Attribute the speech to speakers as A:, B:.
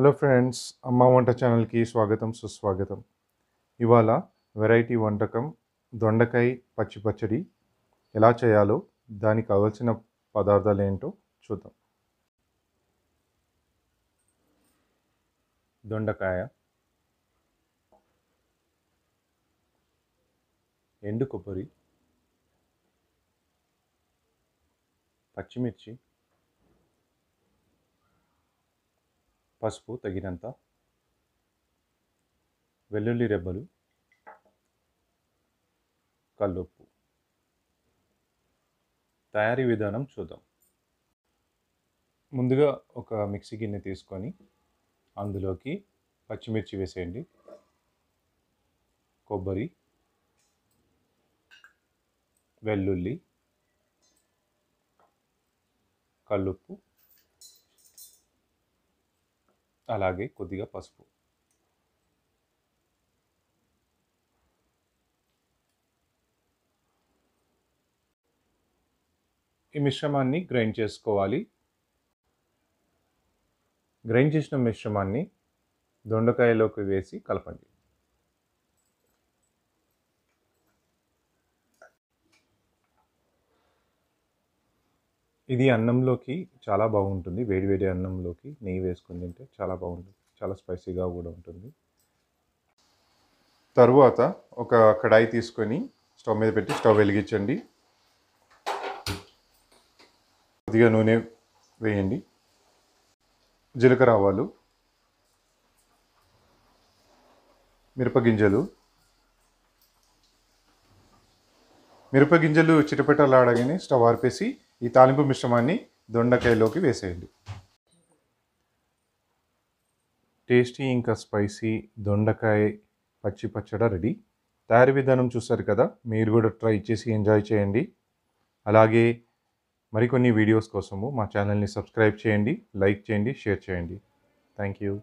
A: hello friends అమ్మ వంట ఛానల్కి స్వాగతం సుస్వాగతం ఇవాళ వెరైటీ వంటకం దొండకాయ పచ్చి పచ్చడి ఎలా చేయాలో దానికి కావాల్సిన పదార్థాలు ఏంటో చూద్దాం దొండకాయ ఎండు కొబ్బరి పచ్చిమిర్చి పసుపు తగినంత వెల్లుల్లి రెబ్బలు కల్లుప్పు తయారీ విధానం చూద్దాం ముందుగా ఒక మిక్సీ గిన్నె తీసుకొని అందులోకి పచ్చిమిర్చి వేసేయండి కొబ్బరి వెల్లుల్లి కల్లుప్పు అలాగే కొద్దిగా పసుపు ఈ మిశ్రమాన్ని గ్రైండ్ చేసుకోవాలి గ్రైండ్ చేసిన మిశ్రమాన్ని దొండకాయలోకి వేసి కలపండి ఇది అన్నంలోకి చాలా బాగుంటుంది వేడి వేడి అన్నంలోకి నెయ్యి వేసుకుని తింటే చాలా బాగుంటుంది చాలా స్పైసీగా కూడా ఉంటుంది తరువాత ఒక కడాయి తీసుకొని స్టవ్ మీద పెట్టి స్టవ్ వెలిగించండి కొద్దిగా నూనె వేయండి జీలకర్ర ఆవాలు మిరపగింజలు మిరపగింజలు చిటపెట్టలాడగానే స్టవ్ ఆర్పేసి ఈ తాలింపు మిశ్రమాన్ని దొండకాయలోకి వేసేయండి టేస్టీ ఇంకా స్పైసీ దొండకాయ పచ్చి పచ్చడ రెడీ తయారీ విధానం చూసారు కదా మీరు కూడా ట్రై చేసి ఎంజాయ్ చేయండి అలాగే మరికొన్ని వీడియోస్ కోసము మా ఛానల్ని సబ్స్క్రైబ్ చేయండి లైక్ చేయండి షేర్ చేయండి థ్యాంక్ యూ